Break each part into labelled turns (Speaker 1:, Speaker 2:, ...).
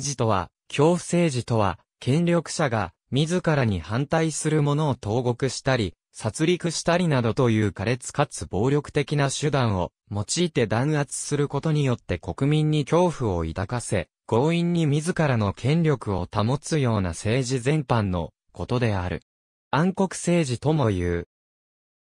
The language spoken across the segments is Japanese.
Speaker 1: 治とは、恐怖政治とは、権力者が、自らに反対する者を投獄したり、殺戮したりなどという苛烈かつ暴力的な手段を用いて弾圧することによって国民に恐怖を抱かせ、強引に自らの権力を保つような政治全般のことである。暗黒政治とも言う。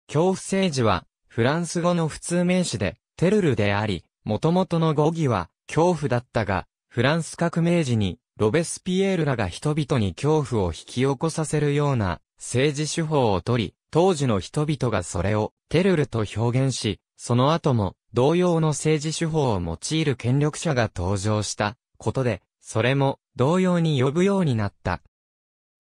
Speaker 1: 恐怖政治は、フランス語の普通名詞で、テルルであり、元々の語義は、恐怖だったが、フランス革命時に、ロベスピエールらが人々に恐怖を引き起こさせるような政治手法をとり、当時の人々がそれをテルルと表現し、その後も同様の政治手法を用いる権力者が登場したことで、それも同様に呼ぶようになった。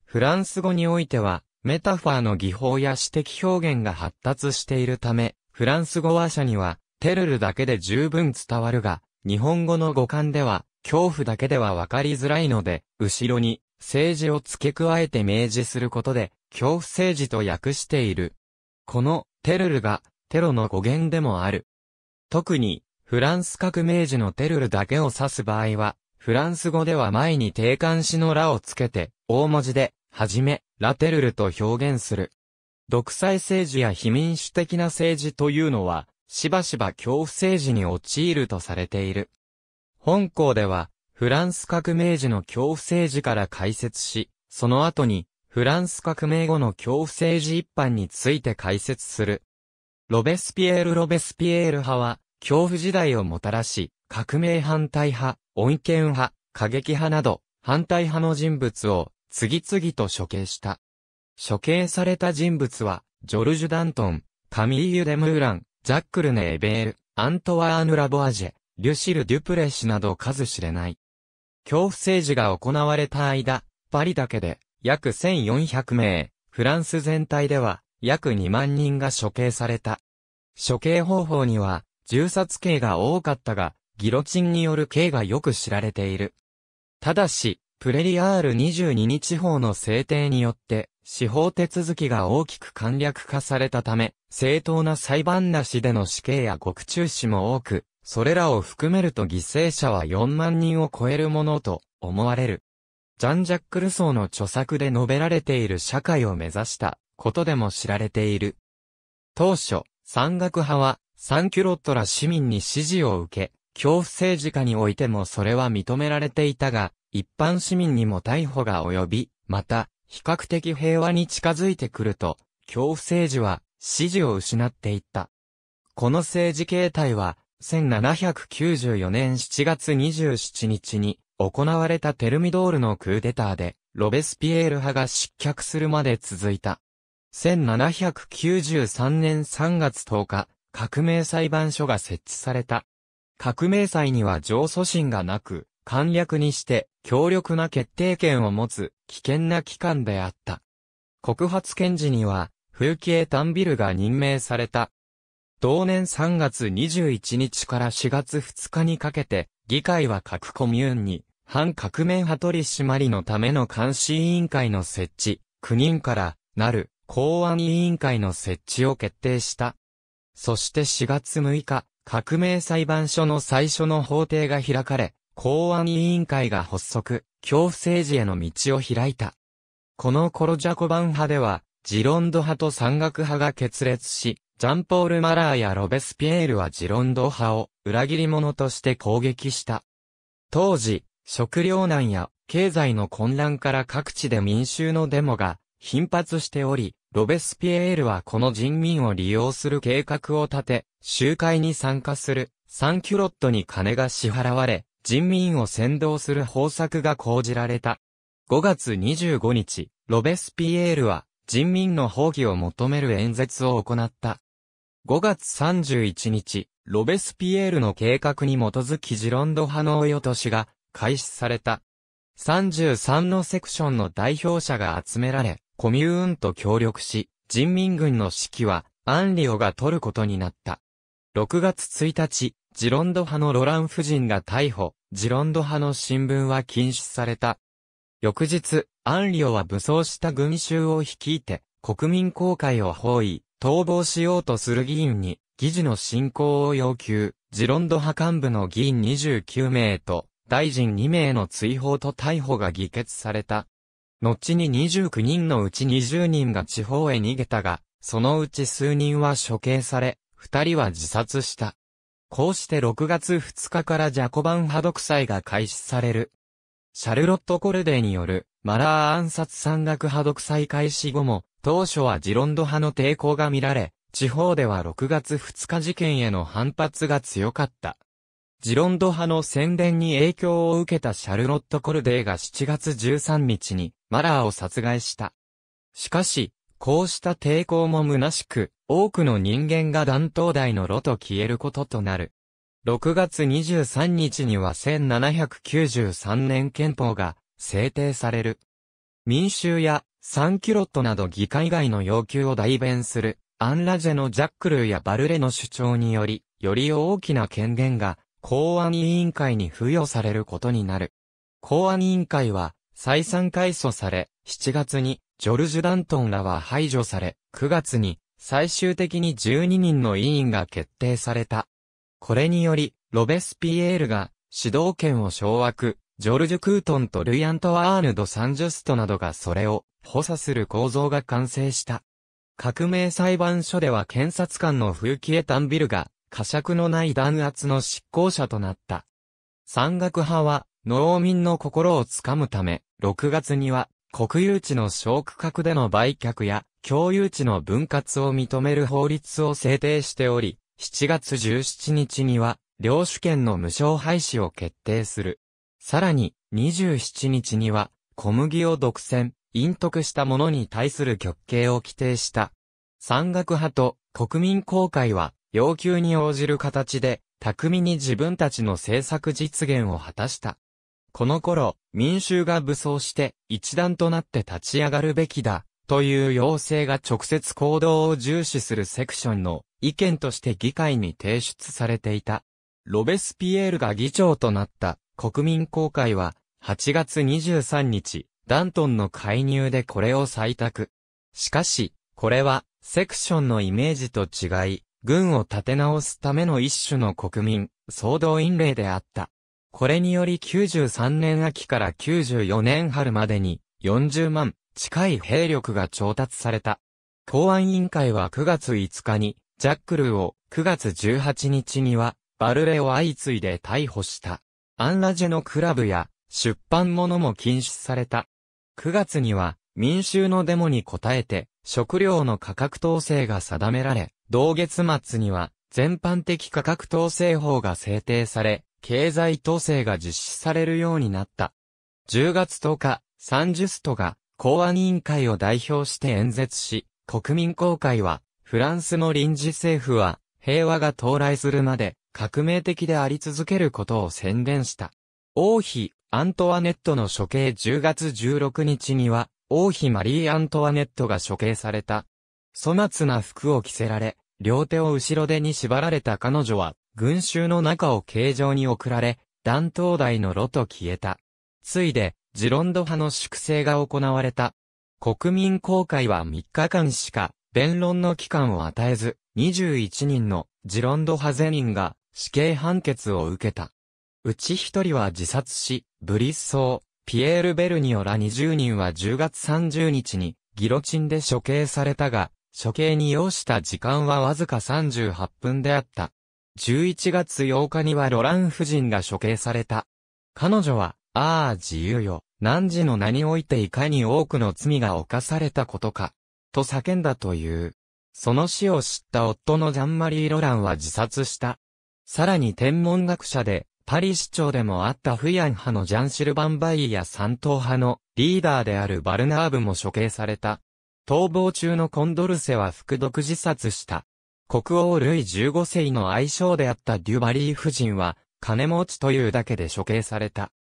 Speaker 1: フランス語においては、メタファーの技法や指的表現が発達しているため、フランス語話者には、テルルだけで十分伝わるが、日本語の語感では、恐怖だけではわかりづらいので、後ろに政治を付け加えて明示することで、恐怖政治と訳している。このテルルがテロの語源でもある。特に、フランス革命時のテルルだけを指す場合は、フランス語では前に定冠詞のラをつけて、大文字で、はじめ、ラテルルと表現する。独裁政治や非民主的な政治というのは、しばしば恐怖政治に陥るとされている。本校では、フランス革命時の恐怖政治から解説し、その後に、フランス革命後の恐怖政治一般について解説する。ロベスピエール・ロベスピエール派は、恐怖時代をもたらし、革命反対派、恩恵派、過激派など、反対派の人物を、次々と処刑した。処刑された人物は、ジョルジュ・ダントン、カミーユ・デ・ムーラン、ジャックルネ・エベール、アントワーヌ・ラボアジェ、リュシル・デュプレ氏など数知れない。恐怖政治が行われた間、パリだけで約1400名、フランス全体では約2万人が処刑された。処刑方法には、銃殺刑が多かったが、ギロチンによる刑がよく知られている。ただし、プレリアール22日法の制定によって、司法手続きが大きく簡略化されたため、正当な裁判なしでの死刑や獄中死も多く、それらを含めると犠牲者は4万人を超えるものと思われる。ジャン・ジャック・ルソーの著作で述べられている社会を目指したことでも知られている。当初、山岳派はサンキュロットら市民に支持を受け、恐怖政治家においてもそれは認められていたが、一般市民にも逮捕が及び、また、比較的平和に近づいてくると、恐怖政治は支持を失っていった。この政治形態は、1794年7月27日に行われたテルミドールのクーデターで、ロベスピエール派が失脚するまで続いた。1793年3月10日、革命裁判所が設置された。革命裁には上訴審がなく、簡略にして強力な決定権を持つ危険な機関であった。告発検事には、風景エタンビルが任命された。同年3月21日から4月2日にかけて、議会は各コミューンに、反革命派取締りのための監視委員会の設置、9人から、なる、公安委員会の設置を決定した。そして4月6日、革命裁判所の最初の法廷が開かれ、公安委員会が発足、恐怖政治への道を開いた。このコロジャコバン派では、ジロンド派と山岳派が決裂し、ジャンポール・マラーやロベスピエールはジロンド派を裏切り者として攻撃した。当時、食糧難や経済の混乱から各地で民衆のデモが頻発しており、ロベスピエールはこの人民を利用する計画を立て、集会に参加するサンキュロットに金が支払われ、人民を先導する方策が講じられた。5月25日、ロベスピエールは人民の放棄を求める演説を行った。5月31日、ロベスピエールの計画に基づきジロンド派の追い落としが開始された。33のセクションの代表者が集められ、コミューンと協力し、人民軍の指揮はアンリオが取ることになった。6月1日、ジロンド派のロラン夫人が逮捕、ジロンド派の新聞は禁止された。翌日、アンリオは武装した群衆を率いて、国民公会を包囲、逃亡しようとする議員に、議事の進行を要求、ジロンド派幹部の議員29名と、大臣2名の追放と逮捕が議決された。後に29人のうち20人が地方へ逃げたが、そのうち数人は処刑され、2人は自殺した。こうして6月2日からジャコバン派独裁が開始される。シャルロット・コルデによるマラー暗殺山岳派独裁開始後も、当初はジロンド派の抵抗が見られ、地方では6月2日事件への反発が強かった。ジロンド派の宣伝に影響を受けたシャルロット・コルデーが7月13日にマラーを殺害した。しかし、こうした抵抗も虚しく、多くの人間が断頭台の炉と消えることとなる。6月23日には1793年憲法が制定される。民衆やサンキュロットなど議会外の要求を代弁する、アンラジェのジャックルーやバルレの主張により、より大きな権限が、公安委員会に付与されることになる。公安委員会は、再三改組され、7月に、ジョルジュ・ダントンらは排除され、9月に、最終的に12人の委員が決定された。これにより、ロベスピエールが、指導権を掌握、ジョルジュ・クートンとルイ・アントワーヌド・サンジュストなどがそれを補佐する構造が完成した。革命裁判所では検察官のフーキエ・タンビルが、過責のない弾圧の執行者となった。山岳派は、農民の心をつかむため、6月には、国有地の小区画での売却や、共有地の分割を認める法律を制定しており、7月17日には、領主権の無償廃止を決定する。さらに、27日には、小麦を独占、隠匿した者に対する極刑を規定した。山岳派と国民公会は、要求に応じる形で、巧みに自分たちの政策実現を果たした。この頃、民衆が武装して、一段となって立ち上がるべきだ、という要請が直接行動を重視するセクションの意見として議会に提出されていた。ロベスピエールが議長となった国民公会は、8月23日、ダントンの介入でこれを採択。しかし、これは、セクションのイメージと違い、軍を立て直すための一種の国民、総動員令であった。これにより93年秋から94年春までに、40万近い兵力が調達された。公安委員会は9月5日に、ジャックルーを、9月18日には、バルレを相次いで逮捕した。アンラジェのクラブや出版物も禁止された。9月には民衆のデモに応えて食料の価格統制が定められ、同月末には全般的価格統制法が制定され、経済統制が実施されるようになった。10月10日、サンジュストが公安委員会を代表して演説し、国民公開は、フランスの臨時政府は、平和が到来するまで、革命的であり続けることを宣伝した。王妃、アントワネットの処刑10月16日には、王妃マリー・アントワネットが処刑された。粗末な服を着せられ、両手を後ろ手に縛られた彼女は、群衆の中を形状に送られ、弾頭台の炉と消えた。ついで、ジロンド派の粛清が行われた。国民公会は3日間しか、弁論の期間を与えず、21人のジロンド派全員が死刑判決を受けた。うち一人は自殺し、ブリッソー、ピエール・ベルニオら20人は10月30日にギロチンで処刑されたが、処刑に要した時間はわずか38分であった。11月8日にはロラン夫人が処刑された。彼女は、ああ自由よ、何時の名においていかに多くの罪が犯されたことか、と叫んだという。その死を知った夫のジャンマリー・ロランは自殺した。さらに天文学者で、パリ市長でもあったフィアン派のジャン・シルバン・バイや三党派のリーダーであるバルナーブも処刑された。逃亡中のコンドルセは服毒自殺した。国王ルイ15世の愛称であったデュバリー夫人は、金持ちというだけで処刑された。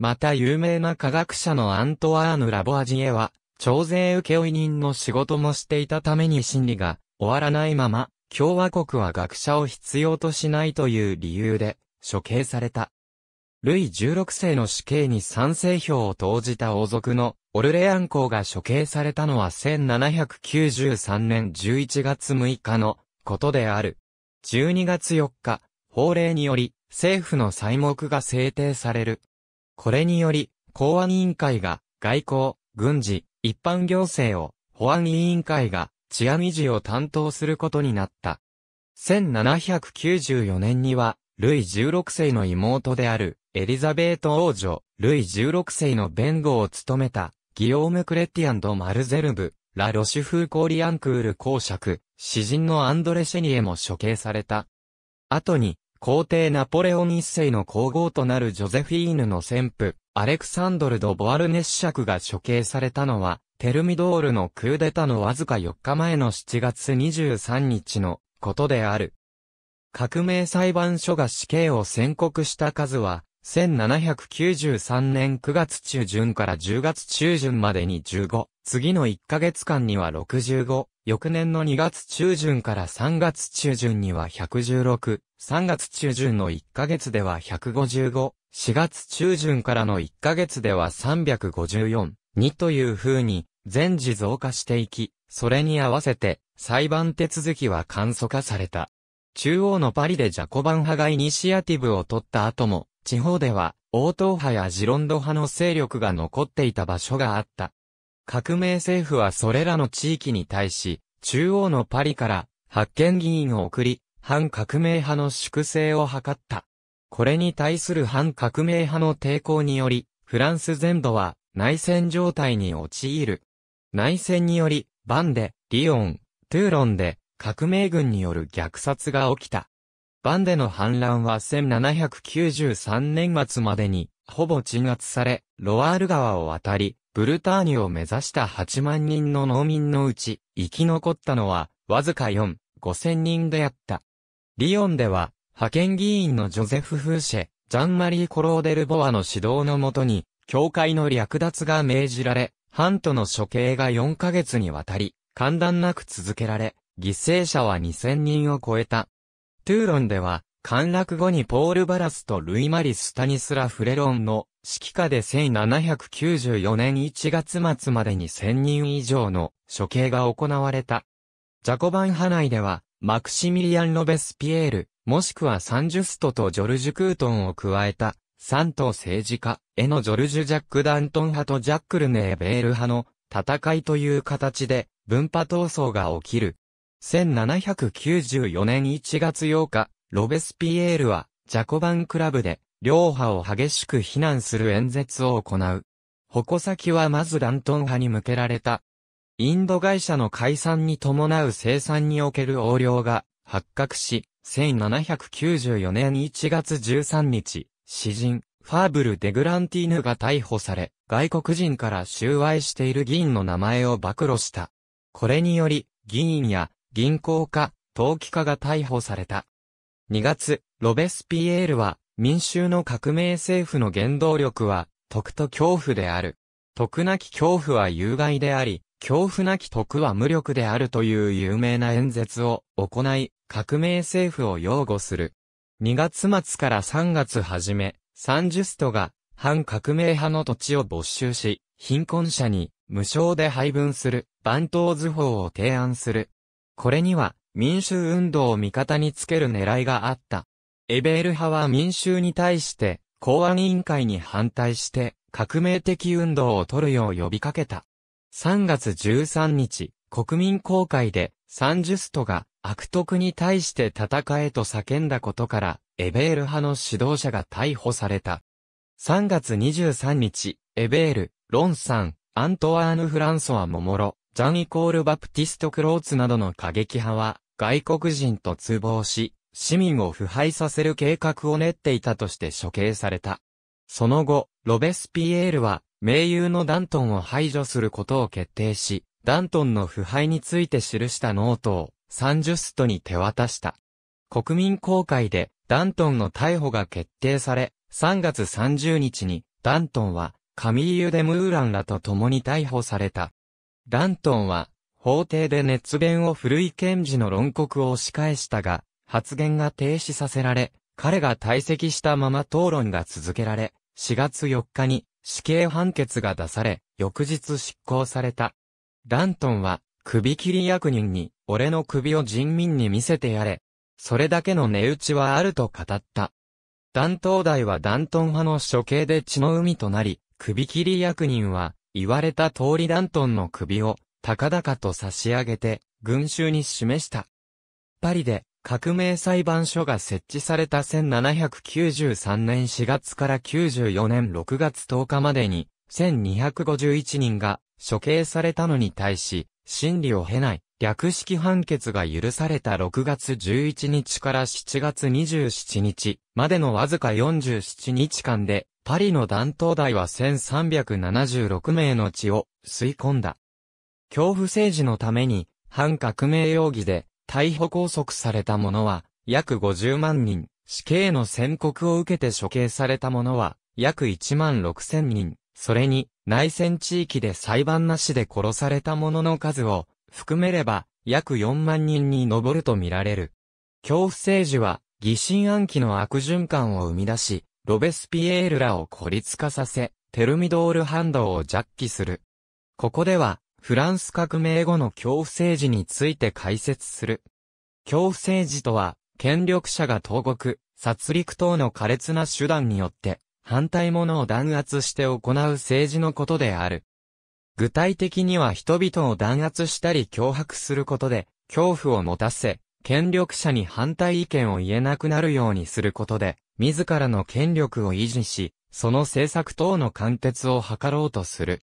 Speaker 1: また有名な科学者のアントワーヌ・ラボアジエは、徴税請負人の仕事もしていたために審理が終わらないまま共和国は学者を必要としないという理由で処刑された。ルイ16世の死刑に賛成票を投じた王族のオルレアン公が処刑されたのは1793年11月6日のことである。12月4日、法令により政府の裁目が制定される。これにより、公安委員会が外交、軍事、一般行政を、保安委員会が治安維持を担当することになった。1794年には、ルイ16世の妹である、エリザベート王女、ルイ16世の弁護を務めた、ギオーム・クレティアンド・マルゼルブ、ラ・ロシュフー・コーリアンクール公爵、詩人のアンドレ・シェニエも処刑された。後に、皇帝ナポレオン一世の皇后となるジョゼフィーヌの先父、アレクサンドル・ド・ボアルネッシャクが処刑されたのは、テルミドールのクーデタのわずか4日前の7月23日のことである。革命裁判所が死刑を宣告した数は、1793年9月中旬から10月中旬までに15、次の1ヶ月間には65、翌年の2月中旬から3月中旬には116、3月中旬の1ヶ月では155、4月中旬からの1ヶ月では354、にという風に、全時増加していき、それに合わせて、裁判手続きは簡素化された。中央のパリでジャコバン派がイニシアティブを取った後も、地方では、王答派やジロンド派の勢力が残っていた場所があった。革命政府はそれらの地域に対し、中央のパリから、発見議員を送り、反革命派の粛清を図った。これに対する反革命派の抵抗により、フランス全土は、内戦状態に陥る。内戦により、バンデ、リオン、トゥーロンで革命軍による虐殺が起きた。バンデの反乱は1793年末までにほぼ鎮圧され、ロワール川を渡り、ブルターニュを目指した8万人の農民のうち、生き残ったのは、わずか4、5千人であった。リオンでは、派遣議員のジョゼフ・フーシェ、ジャンマリー・コローデル・ボアの指導のもとに、教会の略奪が命じられ、ハントの処刑が4ヶ月にわたり、簡単なく続けられ、犠牲者は2000人を超えた。トゥーロンでは、陥落後にポール・バラスとルイ・マリ・スタニスラ・フレロンの指揮下で1794年1月末までに1000人以上の処刑が行われた。ジャコバン派内では、マクシミリアン・ロベスピエール、もしくはサンジュストとジョルジュ・クートンを加えた三党政治家、へのジョルジュ・ジャック・ダントン派とジャックルネー・ベール派の戦いという形で分派闘争が起きる。1794年1月8日、ロベスピエールはジャコバンクラブで両派を激しく非難する演説を行う。矛先はまずダントン派に向けられた。インド会社の解散に伴う生産における横領が発覚し、1794年1月13日、詩人、ファーブル・デグランティーヌが逮捕され、外国人から収賄している議員の名前を暴露した。これにより、議員や銀行家、投機家が逮捕された。2月、ロベスピエールは、民衆の革命政府の原動力は、徳と恐怖である。徳なき恐怖は有害であり、恐怖なき徳は無力であるという有名な演説を行い、革命政府を擁護する。2月末から3月初め、サンジュストが反革命派の土地を没収し、貧困者に無償で配分する番頭図法を提案する。これには民衆運動を味方につける狙いがあった。エベール派は民衆に対して公安委員会に反対して革命的運動を取るよう呼びかけた。3月13日、国民公開でサンジュストが悪徳に対して戦えと叫んだことから、エベール派の指導者が逮捕された。3月23日、エベール、ロンさん、アントワーヌ・フランソワ・モモロ、ジャン・イコール・バプティスト・クローツなどの過激派は、外国人と通謀し、市民を腐敗させる計画を練っていたとして処刑された。その後、ロベスピエールは、盟友のダントンを排除することを決定し、ダントンの腐敗について記したノートを、30ストに手渡した。国民公開でダントンの逮捕が決定され、3月30日にダントンはカミーユ・デ・ムーランらと共に逮捕された。ダントンは法廷で熱弁を古い検事の論告を押し返したが、発言が停止させられ、彼が退席したまま討論が続けられ、4月4日に死刑判決が出され、翌日執行された。ダントンは首切り役人に俺の首を人民に見せてやれ。それだけの値打ちはあると語った。弾頭台は弾頭派の処刑で血の海となり、首切り役人は、言われた通り弾頭の首を、高々と差し上げて、群衆に示した。パリで、革命裁判所が設置された1793年4月から94年6月10日までに、1251人が処刑されたのに対し、審理を経ない、略式判決が許された6月11日から7月27日までのわずか47日間で、パリの弾頭台は1376名の血を吸い込んだ。恐怖政治のために、反革命容疑で逮捕拘束された者は、約50万人、死刑の宣告を受けて処刑された者は、約1万6千人、それに、内戦地域で裁判なしで殺された者の数を、含めれば約4万人に上るとみられる。恐怖政治は疑心暗鬼の悪循環を生み出し、ロベスピエールらを孤立化させ、テルミドール反動を弱気する。ここでは、フランス革命後の恐怖政治について解説する。恐怖政治とは、権力者が投獄、殺戮等の苛烈な手段によって、反対者を弾圧して行う政治のことである。具体的には人々を弾圧したり脅迫することで、恐怖を持たせ、権力者に反対意見を言えなくなるようにすることで、自らの権力を維持し、その政策等の貫徹を図ろうとする。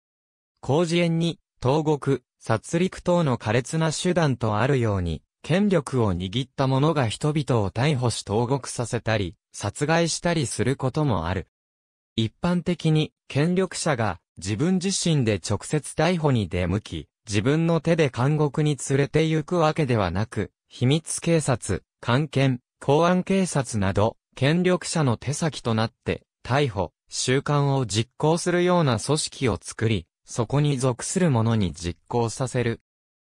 Speaker 1: 広辞苑に、投獄、殺戮等の苛烈な手段とあるように、権力を握った者が人々を逮捕し投獄させたり、殺害したりすることもある。一般的に、権力者が自分自身で直接逮捕に出向き、自分の手で監獄に連れて行くわけではなく、秘密警察、官検、公安警察など、権力者の手先となって、逮捕、習慣を実行するような組織を作り、そこに属する者に実行させる。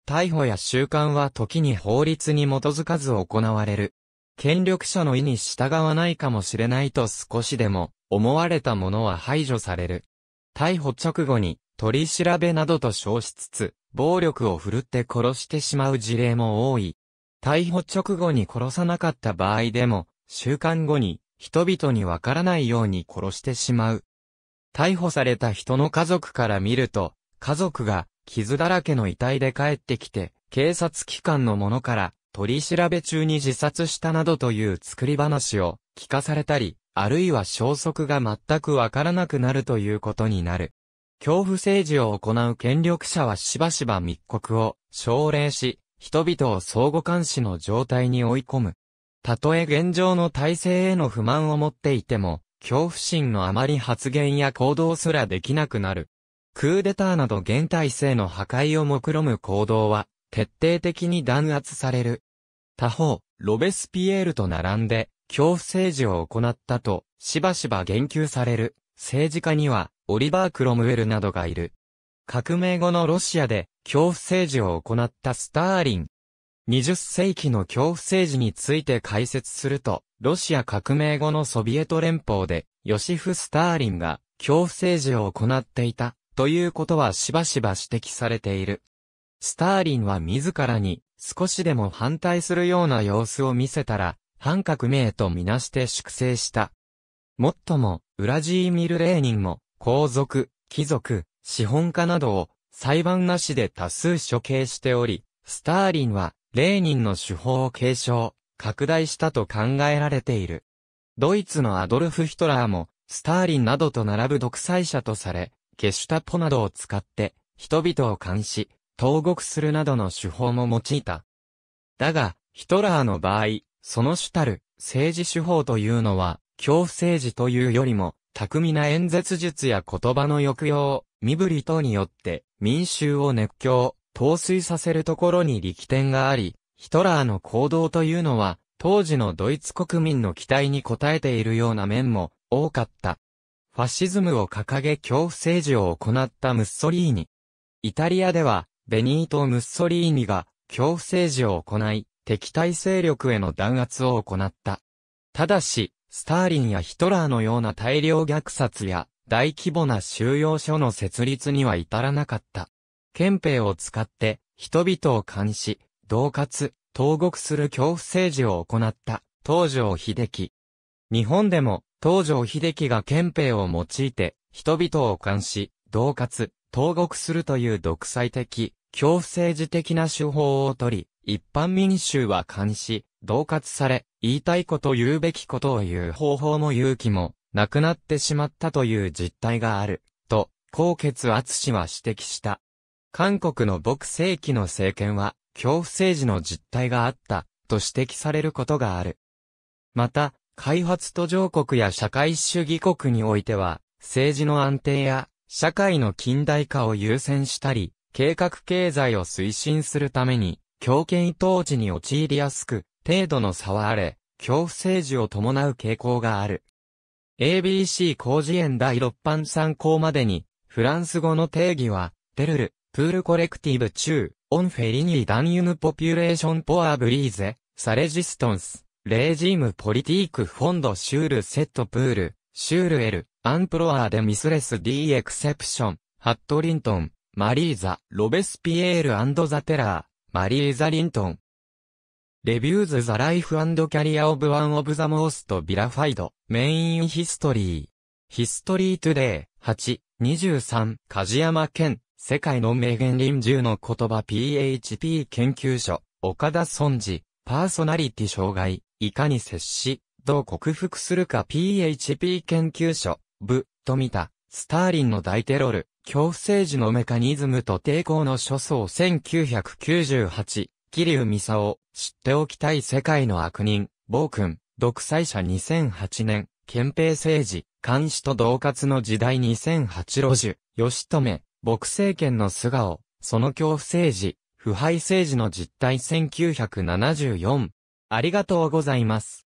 Speaker 1: 逮捕や習慣は時に法律に基づかず行われる。権力者の意に従わないかもしれないと少しでも思われたものは排除される。逮捕直後に取り調べなどと称しつつ、暴力を振るって殺してしまう事例も多い。逮捕直後に殺さなかった場合でも、週間後に人々にわからないように殺してしまう。逮捕された人の家族から見ると、家族が傷だらけの遺体で帰ってきて、警察機関の者から取り調べ中に自殺したなどという作り話を聞かされたり、あるいは消息が全くわからなくなるということになる。恐怖政治を行う権力者はしばしば密告を奨励し、人々を相互監視の状態に追い込む。たとえ現状の体制への不満を持っていても、恐怖心のあまり発言や行動すらできなくなる。クーデターなど現体制の破壊を目論む行動は、徹底的に弾圧される。他方、ロベスピエールと並んで、恐怖政治を行ったと、しばしば言及される、政治家には、オリバー・クロムウェルなどがいる。革命後のロシアで、恐怖政治を行ったスターリン。20世紀の恐怖政治について解説すると、ロシア革命後のソビエト連邦で、ヨシフ・スターリンが恐怖政治を行っていた、ということはしばしば指摘されている。スターリンは自らに少しでも反対するような様子を見せたら、反革命とみなして粛清した。もっとも、ウラジーミル・レーニンも、皇族、貴族、資本家などを裁判なしで多数処刑しており、スターリンは、レーニンの手法を継承、拡大したと考えられている。ドイツのアドルフ・ヒトラーも、スターリンなどと並ぶ独裁者とされ、ゲシュタポなどを使って、人々を監視、投獄するなどの手法も用いた。だが、ヒトラーの場合、その主たる政治手法というのは、恐怖政治というよりも、巧みな演説術や言葉の抑揚、身振り等によって、民衆を熱狂、陶酔させるところに力点があり、ヒトラーの行動というのは、当時のドイツ国民の期待に応えているような面も多かった。ファシズムを掲げ恐怖政治を行ったムッソリーニ。イタリアでは、ベニート・ムッソリーニが恐怖政治を行い、敵対勢力への弾圧を行った。ただし、スターリンやヒトラーのような大量虐殺や大規模な収容所の設立には至らなかった。憲兵を使って人々を監視、恫喝、投獄する恐怖政治を行った東条秀樹。日本でも東条秀樹が憲兵を用いて人々を監視、恫喝、投獄するという独裁的、恐怖政治的な手法をとり、一般民衆は監視、恫喝され、言いたいこと言うべきことを言う方法も勇気も、なくなってしまったという実態がある、と、高傑厚氏は指摘した。韓国の牧世紀の政権は、恐怖政治の実態があった、と指摘されることがある。また、開発途上国や社会主義国においては、政治の安定や社会の近代化を優先したり、計画経済を推進するために、強権統治に陥りやすく、程度の差はあれ、恐怖政治を伴う傾向がある。ABC 工事園第6版参考までに、フランス語の定義は、テルル、プールコレクティブ中、オンフェリニーダンユムポピュレーションポアブリーゼ、サレジストンス、レージームポリティークフォンドシュールセットプール、シュールエル、アンプロアーでミスレス D エクセプション、ハットリントン、マリーザ、ロベスピエールザテラー、マリーザ・リントン。レビューズ・ザ・ライフ・キャリア・オブ・ワン・オブ・ザ・モースト・ビラファイド、メイン・ヒストリー。ヒストリー・トゥデイ、8、23、梶山健、世界の名言臨終の言葉 PHP 研究所、岡田孫治、パーソナリティ障害、いかに接し、どう克服するか PHP 研究所、部、と見た、スターリンの大テロル、恐怖政治のメカニズムと抵抗の諸相1998、桐生美沙知っておきたい世界の悪人、暴君、独裁者2008年、憲兵政治、監視と同活の時代2008路樹、吉留、牧政権の素顔、その恐怖政治、腐敗政治の実態1974。ありがとうございます。